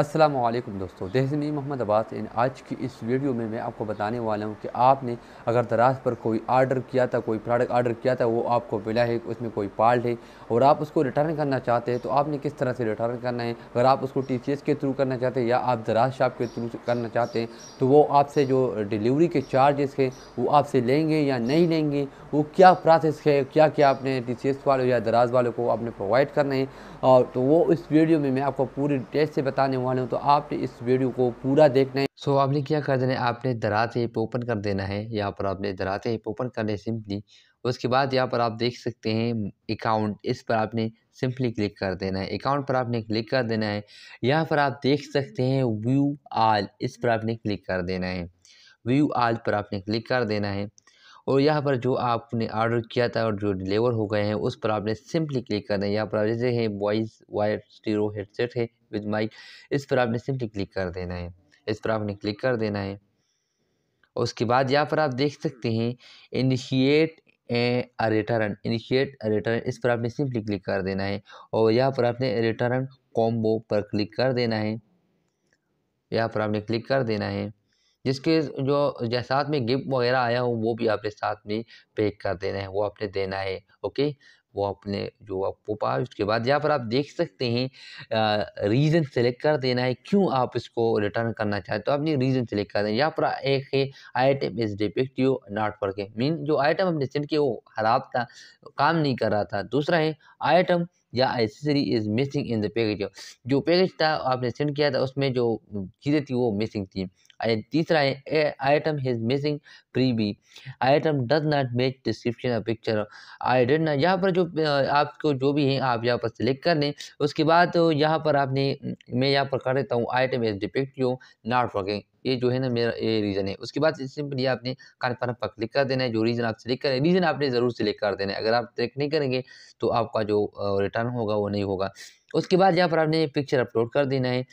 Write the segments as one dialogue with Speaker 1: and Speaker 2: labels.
Speaker 1: अस्सलाम वालेकुम दोस्तों दहजनी मोहम्मद अब्बास इन आज की इस वीडियो में मैं आपको बताने वाला हूँ कि आपने अगर दराज पर कोई आर्डर किया था कोई प्रोडक्ट आर्डर किया था वो आपको मिला है उसमें कोई पाल्ट है और आप उसको रिटर्न करना चाहते हैं तो आपने किस तरह से रिटर्न करना है अगर आप उसको टी के थ्रू करना चाहते हैं या आप दराज शॉप के थ्रू करना चाहते हैं तो वो आपसे जो डिलीवरी के चार्जेस हैं वो आपसे लेंगे या नहीं लेंगे वो क्या प्रोसेस है क्या क्या आपने टी वालों या दराज वालों को आपने प्रोवाइड करना है और तो वो इस वीडियो में मैं आपको पूरी डिटेल से बताने वाला हूँ तो आपने इस वीडियो को पूरा देखना है सो आपने क्या कर देना है आपने दराज ऐप ओपन कर देना है यहाँ पर आपने दराज ऐप ओपन करने सिंपली उसके बाद यहाँ पर आप देख सकते हैं अकाउंट इस पर आपने सिंपली क्लिक कर देना है अकाउंट पर आपने क्लिक कर देना है यहाँ पर आप देख सकते हैं व्यू आल इस पर आपने क्लिक कर देना है व्यू आल पर आपने क्लिक कर देना है और यहाँ पर जो आपने ऑर्डर किया था और जो डिलीवर हो गए हैं उस पर आपने सिंपली क्लिक करना है यहाँ पर जैसे है वॉइस वायर स्टीरो हेडसेट है विद माइक इस पर आपने सिंपली क्लिक कर देना है इस पर आपने क्लिक कर देना है उसके बाद यहाँ पर आप देख सकते हैं initiate a return initiate return इस पर आपने सिंपली क्लिक कर देना है और यहाँ पर आपने रिटर्न कॉम्बो पर क्लिक कर देना है यहाँ पर आपने क्लिक कर देना है जिसके जो साथ में गिफ्ट वगैरह आया हो वो भी आपने साथ में पैक कर देना है वो आपने देना है ओके वो अपने जो आपको पास उसके बाद यहाँ पर आप देख सकते हैं आ, रीज़न सेलेक्ट कर देना है क्यों आप इसको रिटर्न करना चाहते तो आपने रीज़न सेलेक्ट कर देना यहाँ पर एक है item is defective not working mean जो आइटम हमने सेंड किया वो ख़राब था काम नहीं कर रहा था दूसरा है आइटम या accessory is missing in the package जो पैकेज था आपने सेंड किया था उसमें जो चीज़ें थी वो मिसिंग थी तीसरा है item is missing pre B item does not match description picture I date ना यहाँ पर जो आपको जो भी है आप यहाँ पर सिलेक्ट कर लें उसके बाद यहाँ पर आपने मैं यहाँ पर कर देता हूँ item is defective not working ये जो है ना मेरा ये रीज़न है उसके बाद सिंपल ये आपने कन्फर्म पर क्लिक कर देना है जो रीज़न आप सिलेक्ट करें रीज़न आपने ज़रूर सिलेक्ट कर देना है अगर आप सिलेक्ट नहीं करेंगे तो आपका जो रिटर्न होगा वो नहीं होगा उसके बाद यहाँ पर आपने पिक्चर अपलोड कर देना है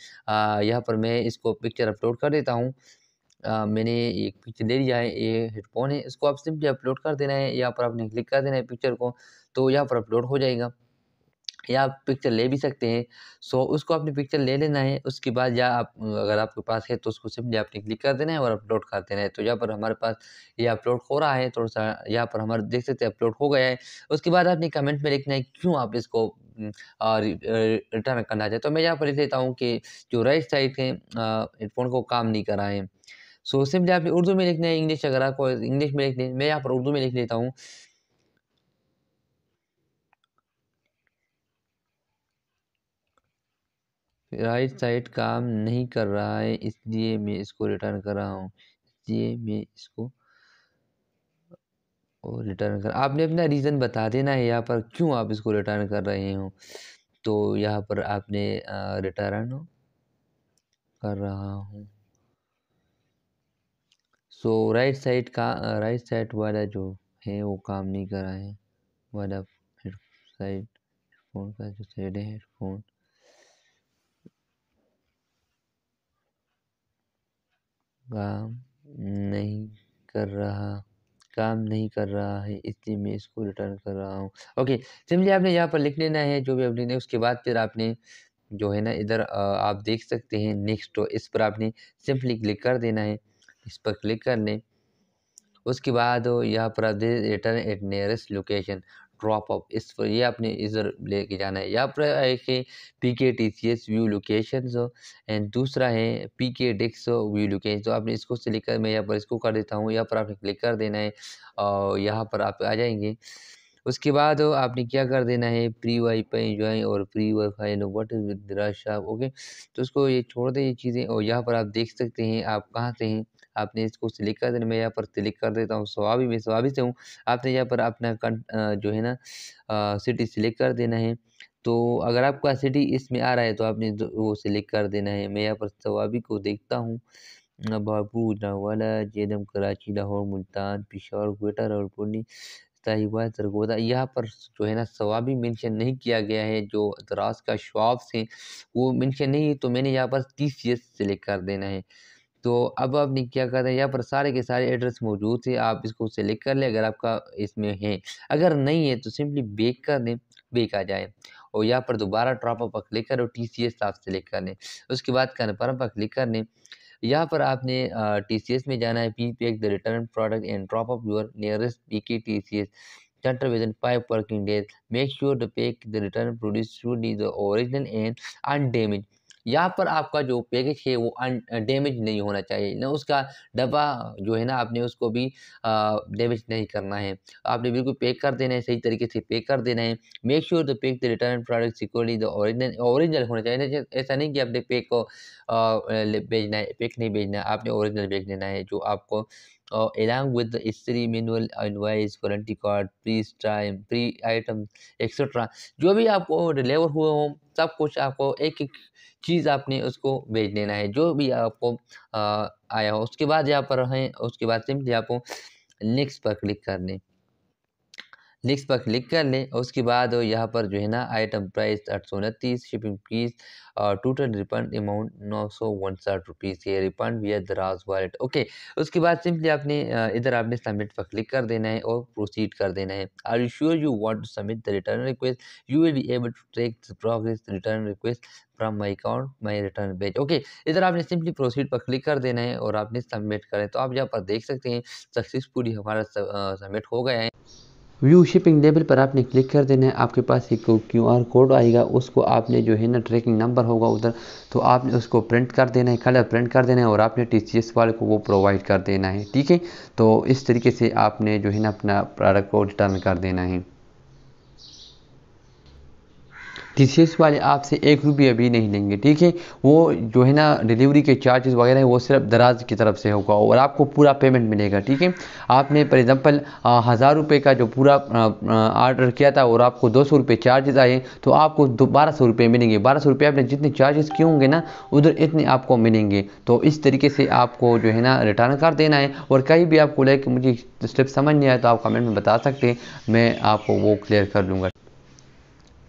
Speaker 1: यहाँ पर मैं इसको पिक्चर अपलोड कर देता हूँ आ, मैंने एक पिक्चर ले लिया है ये हेडफोन है इसको आप सिंपली अपलोड कर देना है यहाँ पर आपने क्लिक कर देना है पिक्चर को तो यहाँ पर अपलोड हो जाएगा या आप पिक्चर ले भी सकते हैं सो उसको आपने पिक्चर ले लेना है उसके बाद या आप अगर आपके पास है तो उसको सिंपली आपने क्लिक कर देना है और अपलोड कर देना है तो यहाँ पर हमारे पास ये अपलोड हो रहा है थोड़ा सा यहाँ पर हमारे देख सकते हैं अपलोड हो गया है उसके बाद आपने कमेंट में लिखना है क्यों आप इसको रिटर्न करना चाहते तो मैं यहाँ पर लिख देता हूँ कि जो राइट साइड है हेडफोन को काम नहीं करा है सो सिंपली आपने उर्दू में लिखना है इंग्लिश अगर आपको इंग्लिश में लिखना है मैं यहाँ पर उर्दू में लिख लेता हूँ राइट साइड काम नहीं कर रहा है इसलिए मैं इसको रिटर्न कर रहा हूँ इसलिए मैं इसको रिटर्न कर आपने अपना रीज़न बता देना है यहाँ पर क्यों आप इसको रिटर्न कर रहे हो तो यहाँ पर आपने रिटर्न कर रहा हूँ सो राइट साइड का राइट साइड वाला जो है वो काम नहीं कर रहा है वाला साइड हेडफोन का जो साइड है हेडफोन काम नहीं कर रहा काम नहीं कर रहा है इसलिए मैं इसको रिटर्न कर रहा हूँ ओके सिंपली आपने यहाँ पर लिख लेना है जो भी आप लिखना है उसके बाद फिर आपने जो है ना इधर आप देख सकते हैं नेक्स्ट तो इस पर आपने सिंपली क्लिक कर देना है इस पर क्लिक कर लें उसके बाद यहाँ पर आप दे return at nearest location drop up इस पर ये आपने इधर लेके जाना है यहाँ पर है P K T C S view location and दूसरा है पी के डिक्स व्यू लोकेशन तो आपने इसको से कर मैं यहाँ पर इसको कर देता हूँ यहाँ पर आपने क्लिक कर देना है और यहाँ पर आप आ जाएंगे उसके बाद आपने क्या कर देना है प्री वाईफाई ज्वाइन और free fi no what is आप ओके तो उसको ये छोड़ दें ये चीज़ें और यहाँ पर आप देख सकते हैं आप कहाँ से हैं आपने इसको सिलेक्ट कर देना मैं यहाँ पर सिलेक्ट कर देता हूँ स्वाभाविक मैं स्वाभाविक से हूँ आपने यहाँ पर अपना जो है ना सिटी सिलेक्ट कर देना है तो अगर आपका सिटी इसमें आ रहा है तो आपने वो सिलेक्ट कर देना है मैं यहाँ पर स्वाभाविक को देखता हूँ बाबू नावाला जेदम कराची लाहौर मुल्तान पिशावर और रावलपुरनी पिस्ता हुआ सरगोदा यहाँ पर जो है ना सवाब भी मेंशन नहीं किया गया है जो दराज का शवाब से वो मेंशन नहीं है तो मैंने यहाँ पर तीस यस सेलेक्ट कर देना है तो अब आपने क्या करना है यहाँ पर सारे के सारे एड्रेस मौजूद थे आप इसको सेलेक्ट कर लें अगर आपका इसमें है अगर नहीं है तो सिंपली बेक कर दें बेक आ जाए और यहाँ पर दोबारा ट्रॉपअप पर क्लिक करें और टी सी एस आप सेलेक्ट कर लें उसके बाद कन्फर्म पर क्लिक कर लें यहाँ पर आपने टी सी एस में जाना है पी पी एक the return product and drop off your nearest P K T C S centre within five working days make sure the pack the return produce should is the original and undamage यहाँ पर आपका जो package है वो damage नहीं होना चाहिए ना उसका डब्बा जो है ना आपने उसको भी डैमेज नहीं करना है आपने बिल्कुल पैक कर देना है सही तरीके से पैक कर देना है make sure the pack the return product securely the original होना चाहिए ऐसा नहीं कि आपने पैक को भेजना है पैक नहीं भेजना है आपने ओरिजिनल भेज देना है जो आपको uh, along with the history manual advice warranty card pre time pre जो भी आपको डिलीवर हुए हों सब कुछ आपको एक एक चीज़ आपने उसको भेज देना है जो भी आपको आया हो उसके बाद यहाँ पर रहें उसके बाद सिंपली आपको नेक्स्ट पर क्लिक कर दें लिंक्स पर क्लिक कर लें और उसके बाद यहाँ पर जो है ना आइटम प्राइस आठ सौ उनतीस शिपिंग फीस और टोटल रिफंड अमाउंट नौ सौ उनसठ रुपीज़ ये रिफंड दराज वॉलेट ओके उसके बाद सिंपली आपने इधर आपने सबमिट पर क्लिक कर देना है और प्रोसीड कर देना है are you sure you want to submit the return request you will be able to track the progress return request from my account my return page okay इधर आपने सिंपली प्रोसीड पर क्लिक कर देना है और आपने सबमिट करें तो आप यहाँ पर देख सकते हैं सक्सेसफुली हमारा सबमिट हो गया है व्यू शिपिंग लेबल पर आपने क्लिक कर देना है आपके पास एक क्यू आर कोड आएगा उसको आपने जो है ना ट्रैकिंग नंबर होगा उधर तो आपने उसको प्रिंट कर देना है कलर प्रिंट कर देना है और आपने टी सी एस वाले को वो प्रोवाइड कर देना है ठीक है तो इस तरीके से आपने जो है ना अपना प्रोडक्ट को रिटर्न कर देना है टी वाले आपसे एक रुपये भी नहीं लेंगे ठीक है वो जो है ना डिलीवरी के चार्जेस वगैरह है वो सिर्फ दराज की तरफ से होगा और आपको पूरा पेमेंट मिलेगा ठीक है आपने फॉर एग्ज़ाम्पल हज़ार रुपये का जो पूरा आर्डर किया था और आपको दो सौ रुपये चार्जेस आए तो आपको दो बारह सौ रुपये मिलेंगे बारह सौ रुपये आपने जितने चार्जेस किए होंगे ना उधर इतने आपको मिलेंगे तो इस तरीके से आपको जो है ना रिटर्न कर देना है और कहीं भी आपको लाइक मुझे स्टेप समझ नहीं आया तो आप कमेंट में बता सकते हैं मैं आपको वो क्लियर कर लूँगा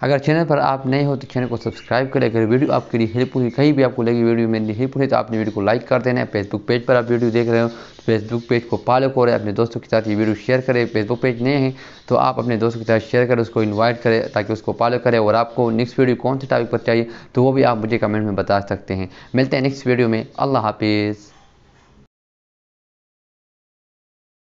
Speaker 1: अगर चैनल पर आप नए हो तो चैनल को सब्सक्राइब करें अगर वीडियो आपके लिए हेल्प हुई कहीं भी आपको लगी वीडियो मेरे लिए हेल्प हुई तो आपने वीडियो को लाइक कर देना है फेसबुक पेज पर आप वीडियो देख रहे हो तो फेसबुक पेज को फॉलो करें अपने दोस्तों के साथ ये वीडियो शेयर करें फेसबुक पेज नए हैं तो आप अपने दोस्तों के साथ शेयर करें उसको इन्वाइट करें ताकि उसको फॉलो करें और आपको नेक्स्ट वीडियो कौन से टॉपिक पर चाहिए तो वो भी आप मुझे कमेंट में बता सकते हैं मिलते हैं नेक्स्ट वीडियो में अल्लाह हाफिज़